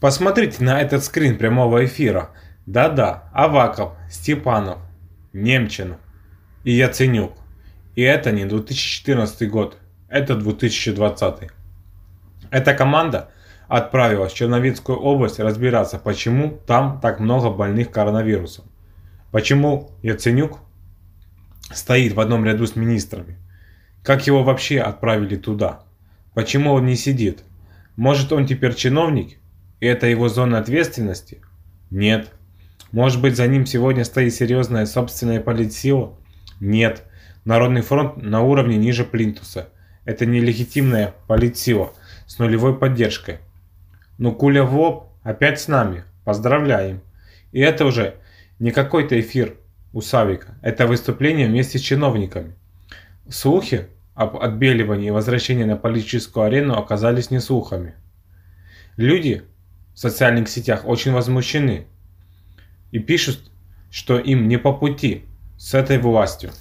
Посмотрите на этот скрин прямого эфира. Да-да, Аваков, Степанов, Немчин и Яценюк. И это не 2014 год, это 2020. Эта команда отправилась в Черновицкую область разбираться, почему там так много больных коронавирусом. Почему Яценюк стоит в одном ряду с министрами. Как его вообще отправили туда? Почему он не сидит? Может он теперь чиновник и это его зона ответственности? Нет. Может быть, за ним сегодня стоит серьезная собственная политсила? Нет. Народный фронт на уровне ниже Плинтуса. Это нелегитимная политсила с нулевой поддержкой. Но ну, Куля в опять с нами. Поздравляем. И это уже не какой-то эфир у Савика. Это выступление вместе с чиновниками. Слухи об отбеливании и возвращении на политическую арену оказались не слухами. Люди, в социальных сетях очень возмущены и пишут, что им не по пути с этой властью.